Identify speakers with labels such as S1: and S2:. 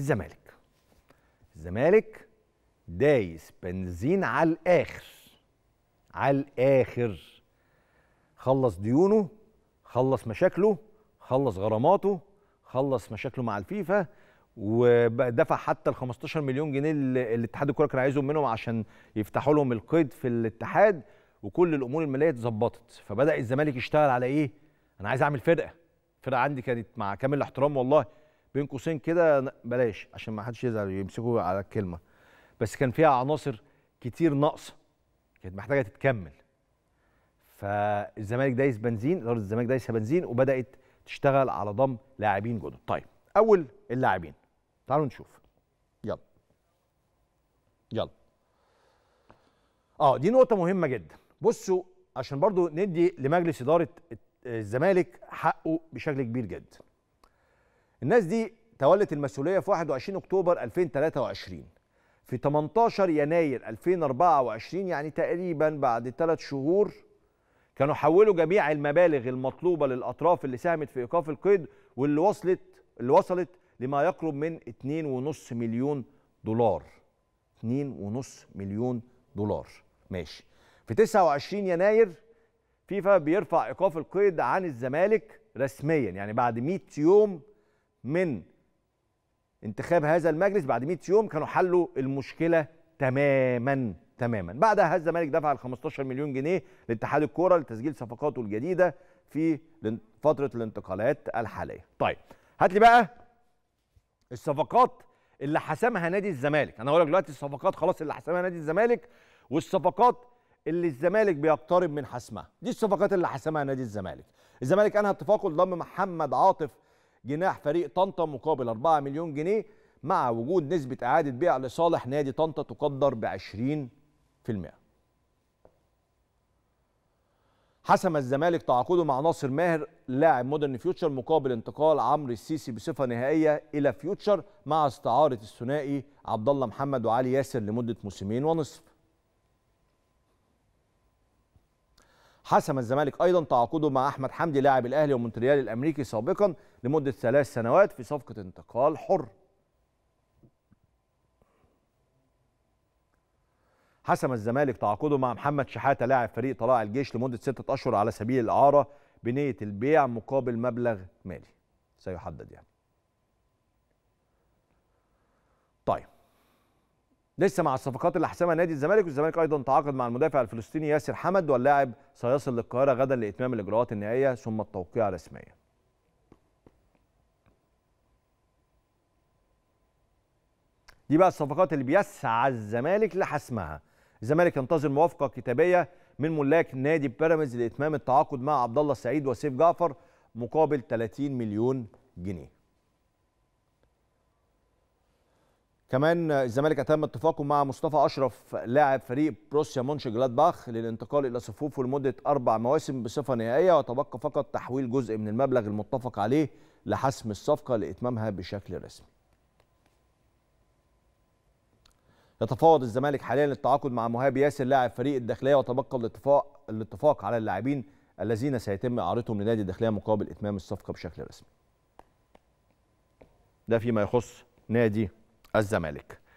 S1: الزمالك الزمالك دايس بنزين على الاخر على الاخر خلص ديونه خلص مشاكله خلص غراماته خلص مشاكله مع الفيفا ودفع حتى ال 15 مليون جنيه اللي اتحاد الكره كان عايزهم منهم عشان يفتحوا لهم القيد في الاتحاد وكل الامور الماليه اتظبطت فبدا الزمالك يشتغل على ايه؟ انا عايز اعمل فرقه الفرقه عندي كانت مع كامل الاحترام والله بين قوسين كده بلاش عشان ما حدش يزعل يمسكوا على الكلمه بس كان فيها عناصر كتير ناقصه كانت محتاجه تتكمل فالزمالك دايس بنزين اداره الزمالك دايسه بنزين وبدات تشتغل على ضم لاعبين جدد طيب اول اللاعبين تعالوا نشوف يلا يلا اه دي نقطه مهمه جدا بصوا عشان برضو ندي لمجلس اداره الزمالك حقه بشكل كبير جدا الناس دي تولت المسؤولية في 21 أكتوبر 2023 في 18 يناير 2024 يعني تقريبا بعد ثلاث شهور كانوا حولوا جميع المبالغ المطلوبة للأطراف اللي ساهمت في إيقاف القيد واللي وصلت اللي وصلت لما يقرب من 2.5 مليون دولار 2.5 مليون دولار ماشي في 29 يناير فيفا بيرفع ايقاف القيد عن الزمالك رسميا يعني بعد 100 يوم من انتخاب هذا المجلس بعد 100 يوم كانوا حلوا المشكله تماما تماما بعدها الزمالك دفع ال 15 مليون جنيه لاتحاد الكوره لتسجيل صفقاته الجديده في فتره الانتقالات الحاليه طيب هات لي بقى الصفقات اللي حسمها نادي الزمالك انا هقول لك دلوقتي الصفقات خلاص اللي حسمها نادي الزمالك والصفقات اللي الزمالك بيقترب من حسمها دي الصفقات اللي حسمها نادي الزمالك الزمالك انهى اتفاقه لضم محمد عاطف جناح فريق طنطا مقابل 4 مليون جنيه مع وجود نسبة إعادة بيع لصالح نادي طنطا تقدر ب 20%. حسم الزمالك تعاقده مع ناصر ماهر لاعب مودرن فيوتشر مقابل انتقال عمرو السيسي بصفه نهائيه الى فيوتشر مع استعاره الثنائي عبد الله محمد وعلي ياسر لمده موسمين ونصف حسم الزمالك ايضا تعاقده مع احمد حمدي لاعب الاهلي ومونتريال الامريكي سابقا لمده ثلاث سنوات في صفقه انتقال حر حسم الزمالك تعاقده مع محمد شحاته لاعب فريق طلائع الجيش لمده ستة اشهر على سبيل الاعاره بنيه البيع مقابل مبلغ مالي سيحدد يعني لسه مع الصفقات اللي حسمها نادي الزمالك والزمالك ايضا تعاقد مع المدافع الفلسطيني ياسر حمد واللاعب سيصل للقاهره غدا لاتمام الاجراءات النهائيه ثم التوقيع رسميا دي بقى الصفقات اللي بيسعى الزمالك لحسمها الزمالك ينتظر موافقه كتابيه من ملاك نادي بيراميدز لاتمام التعاقد مع عبد الله السعيد وسيف جعفر مقابل 30 مليون جنيه كمان الزمالك اتم اتفاقه مع مصطفى اشرف لاعب فريق بروسيا مونش جلادباخ للانتقال الى صفوفه لمده اربع مواسم بصفه نهائيه وتبقى فقط تحويل جزء من المبلغ المتفق عليه لحسم الصفقه لاتمامها بشكل رسمي. يتفاوض الزمالك حاليا للتعاقد مع مهاب ياسر لاعب فريق الداخليه وتبقى الاتفاق الاتفاق على اللاعبين الذين سيتم اعارتهم لنادي الداخليه مقابل اتمام الصفقه بشكل رسمي. ده فيما يخص نادي الزمالك